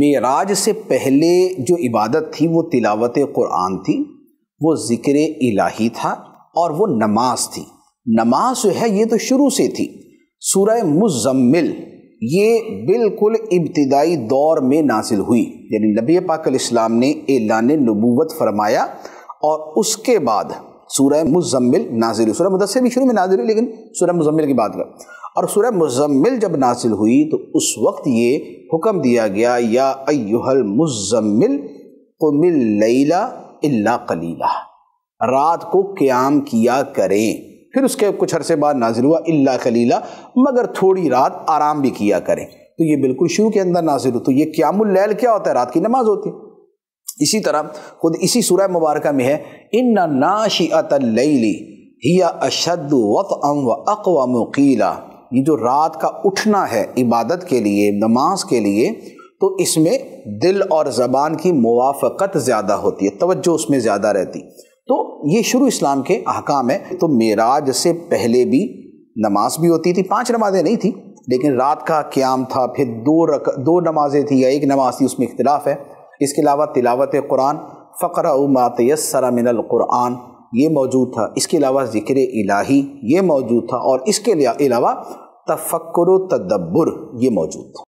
معراج سے پہلے جو عبادت تھی وہ تلاوت قرآن تھی وہ ذکر الہی تھا اور وہ نماز تھی نماز جو ہے یہ تو شروع سے تھی سورہ مزمل یہ بالکل ابتدائی دور میں نازل ہوئی یعنی نبی پاک الاسلام نے اعلان نبوت فرمایا اور اس کے بعد سورہ مزمل نازل سورہ مدثر بھی شروع میں نازل ہوئی لیکن سورہ مزمل کی بات کر اور سورہ مزمل جب نازل ہوئی تو اس وقت یہ حکم دیا گیا یا ایوہ المزمل قم اللیلہ الا قلیلہ رات کو قیام کیا کریں پھر اس کے کچھ عرصے بعد نازل ہوا اللہ قلیلہ مگر تھوڑی رات آرام بھی کیا کریں تو یہ بالکل شروع کے اندر نازل ہو تو یہ قیام اللیل کیا ہوتا ہے رات کی نماز ہوتی ہے اسی طرح خود اسی سورہ مبارکہ میں ہے اناشی ات ہی اشد وق ام و اقوام یہ جو رات کا اٹھنا ہے عبادت کے لیے نماز کے لیے تو اس میں دل اور زبان کی موافقت زیادہ ہوتی ہے توجہ اس میں زیادہ رہتی تو یہ شروع اسلام کے احکام ہے تو معراج سے پہلے بھی نماز بھی ہوتی تھی پانچ نمازیں نہیں تھی لیکن رات کا قیام تھا پھر دو رک دو نمازیں تھیں یا ایک نماز تھی اس میں اختلاف ہے اس کے علاوہ تلاوت قرآن فقر ما تیسر من القرآن یہ موجود تھا اس کے علاوہ ذکر الہی یہ موجود تھا اور اس کے علاوہ تفکر و تدبر یہ موجود تھا